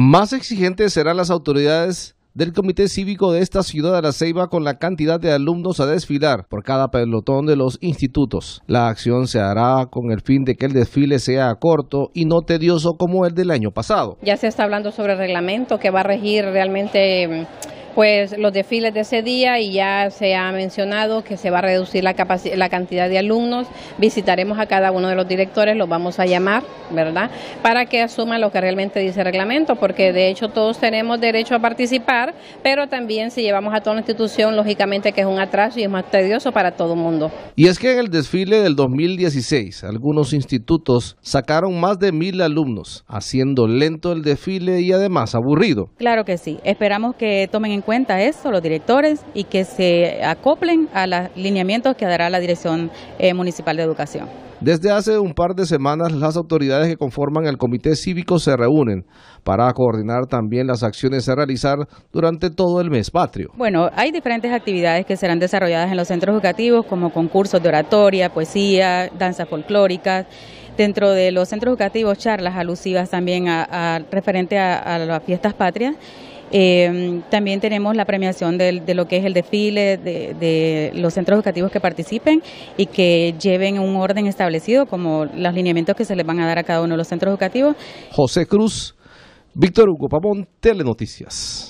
Más exigentes serán las autoridades del Comité Cívico de esta ciudad de La Ceiba con la cantidad de alumnos a desfilar por cada pelotón de los institutos. La acción se hará con el fin de que el desfile sea corto y no tedioso como el del año pasado. Ya se está hablando sobre el reglamento que va a regir realmente mm, pues los desfiles de ese día y ya se ha mencionado que se va a reducir la, la cantidad de alumnos. Visitaremos a cada uno de los directores, los vamos a llamar, ¿verdad? Para que asuman lo que realmente dice el reglamento, porque de hecho todos tenemos derecho a participar, pero también si llevamos a toda la institución, lógicamente que es un atraso y es más tedioso para todo el mundo. Y es que en el desfile del 2016, algunos institutos sacaron más de mil alumnos, haciendo lento el desfile y además aburrido. Claro que sí, esperamos que tomen en cuenta cuenta esto los directores y que se acoplen a los lineamientos que dará la Dirección eh, Municipal de Educación. Desde hace un par de semanas las autoridades que conforman el Comité Cívico se reúnen para coordinar también las acciones a realizar durante todo el mes patrio. Bueno, hay diferentes actividades que serán desarrolladas en los centros educativos como concursos de oratoria, poesía, danzas folclóricas dentro de los centros educativos charlas alusivas también referente a las fiestas patrias Em, también tenemos la premiación de lo que es el desfile de, de, los centros educativos que participen y que lleven un orden establecido como los lineamientos que se les van a dar a cada uno de los centros educativos. José Cruz, Víctor Hugo Pamón, Telenoticias.